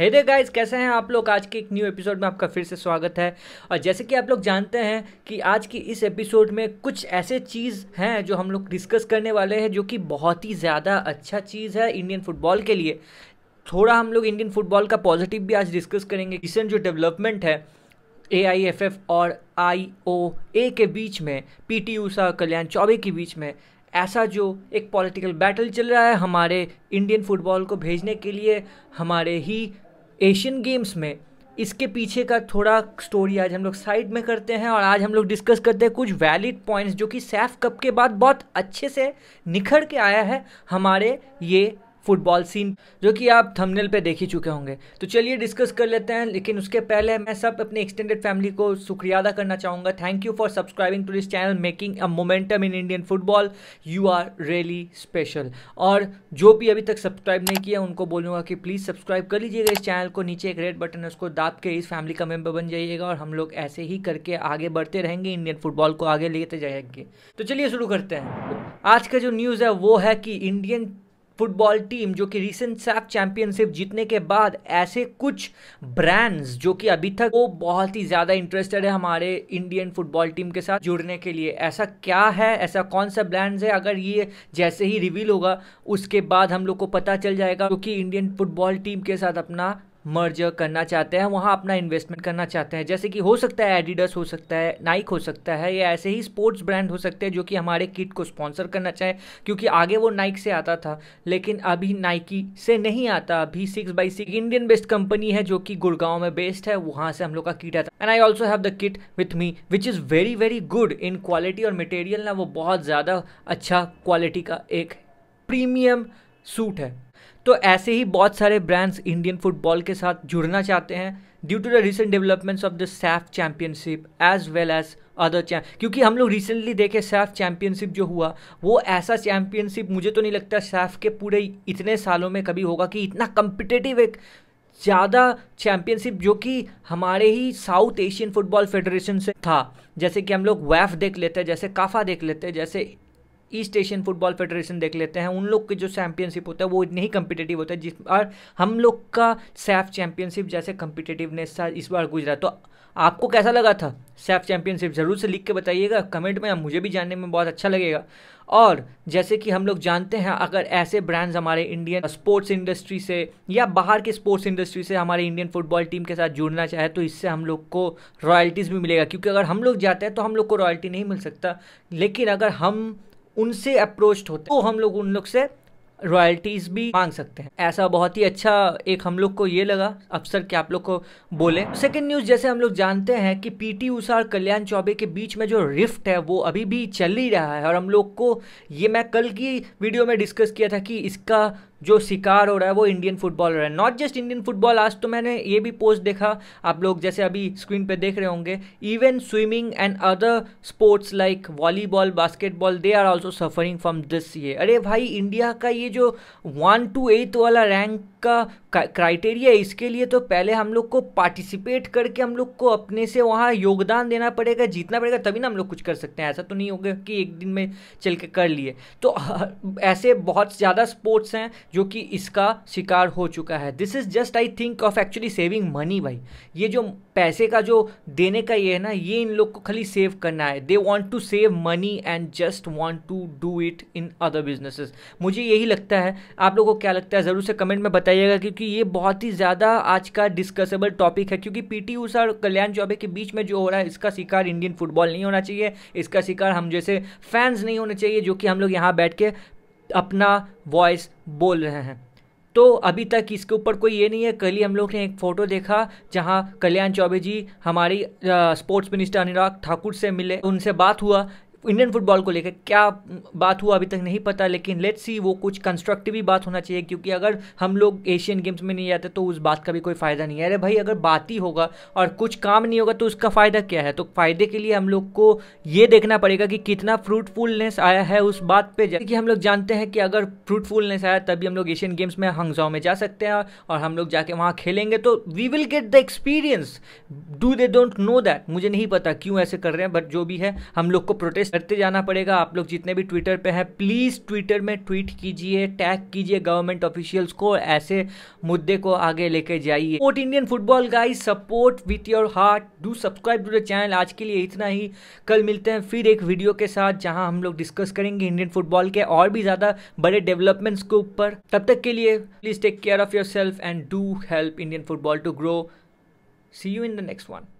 हे दे guys कैसे हैं आप लोग आज के एक न्यू एपिसोड में आपका फिर से स्वागत है और जैसे कि आप लोग जानते हैं कि आज की इस एपिसोड में कुछ ऐसे चीज़ हैं जो हम लोग डिस्कस करने वाले हैं जो कि बहुत ही ज़्यादा अच्छा चीज़ है इंडियन फुटबॉल के लिए थोड़ा हम लोग इंडियन फुटबॉल का पॉजिटिव भी आज डिस्कस करेंगे रिसेंट जो डेवलपमेंट है ए आई एफ एफ और आई ओ ए के बीच में पी टी ऊषा कल्याण चौबे के बीच में ऐसा जो एक पॉलिटिकल बैटल चल रहा है हमारे इंडियन फुटबॉल को भेजने के लिए हमारे ही एशियन गेम्स में इसके पीछे का थोड़ा स्टोरी आज हम लोग साइड में करते हैं और आज हम लोग डिस्कस करते हैं कुछ वैलिड पॉइंट्स जो कि सैफ कप के बाद बहुत अच्छे से निखर के आया है हमारे ये फुटबॉल सीन जो कि आप थंबनेल पे देख ही चुके होंगे तो चलिए डिस्कस कर लेते हैं लेकिन उसके पहले मैं सब अपने एक्सटेंडेड फैमिली को शुक्रिया अदा करना चाहूँगा thank you for subscribing to this channel making a momentum in Indian football you are really special और जो भी अभी तक सब्सक्राइब नहीं किया उनको बोलूँगा कि प्लीज़ सब्सक्राइब कर लीजिएगा इस चैनल को नीचे एक रेड बटन है उसको दाब के इस फैमिली का मेम्बर बन जाइएगा और हम लोग ऐसे ही करके आगे बढ़ते रहेंगे इंडियन फुटबॉल को आगे लेते जाएंगे तो चलिए शुरू करते हैं आज का जो न्यूज़ है वो है कि इंडियन फुटबॉल टीम जो कि रिसेंट सैफ चैंपियनशिप जीतने के बाद ऐसे कुछ ब्रांड्स जो कि अभी तक वो बहुत ही ज़्यादा इंटरेस्टेड है हमारे इंडियन फुटबॉल टीम के साथ जुड़ने के लिए ऐसा क्या है ऐसा कौन सा ब्रांड्स है अगर ये जैसे ही रिवील होगा उसके बाद हम लोग को पता चल जाएगा क्योंकि तो इंडियन फुटबॉल टीम के साथ अपना मर्ज करना चाहते हैं वहाँ अपना इन्वेस्टमेंट करना चाहते हैं जैसे कि हो सकता है एडिडस हो सकता है नाइक हो सकता है या ऐसे ही स्पोर्ट्स ब्रांड हो सकते हैं जो कि हमारे किट को स्पॉन्सर करना चाहें क्योंकि आगे वो नाइक से आता था लेकिन अभी नाइकी से नहीं आता अभी six by six Indian based company है जो कि गुड़गांव में बेस्ड है वहाँ से हम लोग का किट आता and I also have the kit with me which is very very good in quality और मटेरियल ना वो बहुत ज़्यादा अच्छा क्वालिटी का एक प्रीमियम सूट है तो ऐसे ही बहुत सारे ब्रांड्स इंडियन फुटबॉल के साथ जुड़ना चाहते हैं due to the recent developments of the SAFF championship as well as other चैम क्योंकि हम लोग रिसेंटली देखे सैफ चैम्पियनशिप जो हुआ वो ऐसा चैम्पियनशिप मुझे तो नहीं लगता सैफ के पूरे इतने सालों में कभी होगा कि इतना कम्पिटेटिव एक ज़्यादा चैम्पियनशिप जो कि हमारे ही साउथ एशियन फुटबॉल फेडरेशन से था जैसे कि हम लोग वैफ देख लेते हैं जैसे काफा देख लेते हैं जैसे ईस्ट एशियन फुटबॉल फेडरेशन देख लेते हैं उन लोग के जो चैंपियनशिप होता है वो इतने ही कम्पिटेटिव होता है जिस और हम लोग का सैफ चैंपियनशिप जैसे कम्पिटेटिवनेस इस बार गुजरा तो आपको कैसा लगा था सैफ चैंपियनशिप ज़रूर से लिख के बताइएगा कमेंट में मुझे भी जानने में बहुत अच्छा लगेगा और जैसे कि हम लोग जानते हैं अगर ऐसे ब्रांड्स हमारे इंडियन स्पोर्ट्स इंडस्ट्री से या बाहर के स्पोर्ट्स इंडस्ट्री से हमारे इंडियन फुटबॉल टीम के साथ जुड़ना चाहे तो इससे हम लोग को रॉयल्टीज़ भी मिलेगा क्योंकि अगर हम लोग जाते हैं तो हम लोग को रॉयल्टी नहीं मिल सकता लेकिन अगर हम उनसे अप्रोच होते तो हम लोग उन लोग से रॉयल्टीज़ भी मांग सकते हैं ऐसा बहुत ही अच्छा एक हम लोग को ये लगा अफसर के आप लोग को बोले सेकेंड न्यूज़ जैसे हम लोग जानते हैं कि पीटी उषा और कल्याण चौबे के बीच में जो रिफ्ट है वो अभी भी चल ही रहा है और हम लोग को ये मैं कल की वीडियो में डिस्कस किया था कि इसका जो शिकार हो रहा है वो इंडियन फुटबॉल हो रहा है नॉट जस्ट इंडियन फुटबॉल आज तो मैंने ये भी पोस्ट देखा आप लोग जैसे अभी स्क्रीन पे देख रहे होंगे even swimming and other sports like volleyball basketball they are also suffering from this ये अरे भाई इंडिया का ये जो वन टू एट वाला रैंक का क्राइटेरिया इसके लिए तो पहले हम लोग को पार्टिसिपेट करके हम लोग को अपने से वहाँ योगदान देना पड़ेगा जीतना पड़ेगा तभी ना हम लोग कुछ कर सकते हैं ऐसा तो नहीं होगा कि एक दिन में चल के कर लिए तो ऐसे बहुत ज़्यादा स्पोर्ट्स हैं जो कि इसका शिकार हो चुका है this is just I think of actually saving money भाई ये जो पैसे का जो देने का ये है ना ये इन लोग को खाली सेव करना है they want to save money and just want to do it in other businesses मुझे यही लगता है आप लोगों को क्या लगता है ज़रूर से कमेंट में बताए बताइएगा क्योंकि ये बहुत ही ज़्यादा आज का डिस्कसेबल टॉपिक है क्योंकि पी टी ऊषा और कल्याण चौबे के बीच में जो हो रहा है इसका शिकार इंडियन फुटबॉल नहीं होना चाहिए इसका शिकार हम जैसे फैंस नहीं होने चाहिए जो कि हम लोग यहाँ बैठ के अपना वॉइस बोल रहे हैं तो अभी तक इसके ऊपर कोई ये नहीं है कल ही हम लोग ने एक फ़ोटो देखा जहां कल्याण चौबे जी हमारी स्पोर्ट्स मिनिस्टर अनुराग ठाकुर से मिले उनसे बात हुआ इंडियन फुटबॉल को लेकर क्या बात हुआ अभी तक नहीं पता लेकिन लेट्स सी वो कुछ कंस्ट्रक्टिव ही बात होना चाहिए क्योंकि अगर हम लोग एशियन गेम्स में नहीं जाते तो उस बात का भी कोई फ़ायदा नहीं है अरे भाई अगर बात ही होगा और कुछ काम नहीं होगा तो उसका फ़ायदा क्या है तो फ़ायदे के लिए हम लोग को ये देखना पड़ेगा कि कितना फ्रूटफुलनेस आया है उस बात पर कि हम लोग जानते हैं कि अगर फ्रूटफुलनेस आया तभी हम लोग एशियन गेम्स में हंगजाओ में जा सकते हैं और हम लोग जाके वहाँ खेलेंगे तो we will get the experience do they don't know that मुझे नहीं पता क्यों ऐसे कर रहे हैं बट जो भी है हम लोग को प्रोटेस्ट करते जाना पड़ेगा आप लोग जितने भी ट्विटर पे हैं प्लीज़ ट्विटर में ट्वीट कीजिए टैग कीजिए गवर्नमेंट ऑफिशियल्स को ऐसे मुद्दे को आगे लेके जाइए support Indian football guys support with your heart do subscribe to the channel आज के लिए इतना ही कल मिलते हैं फिर एक वीडियो के साथ जहाँ हम लोग डिस्कस करेंगे इंडियन फुटबॉल के और भी ज़्यादा बड़े डेवलपमेंट्स के ऊपर तब तक के लिए please take care of yourself and do help Indian football to grow see you in the next one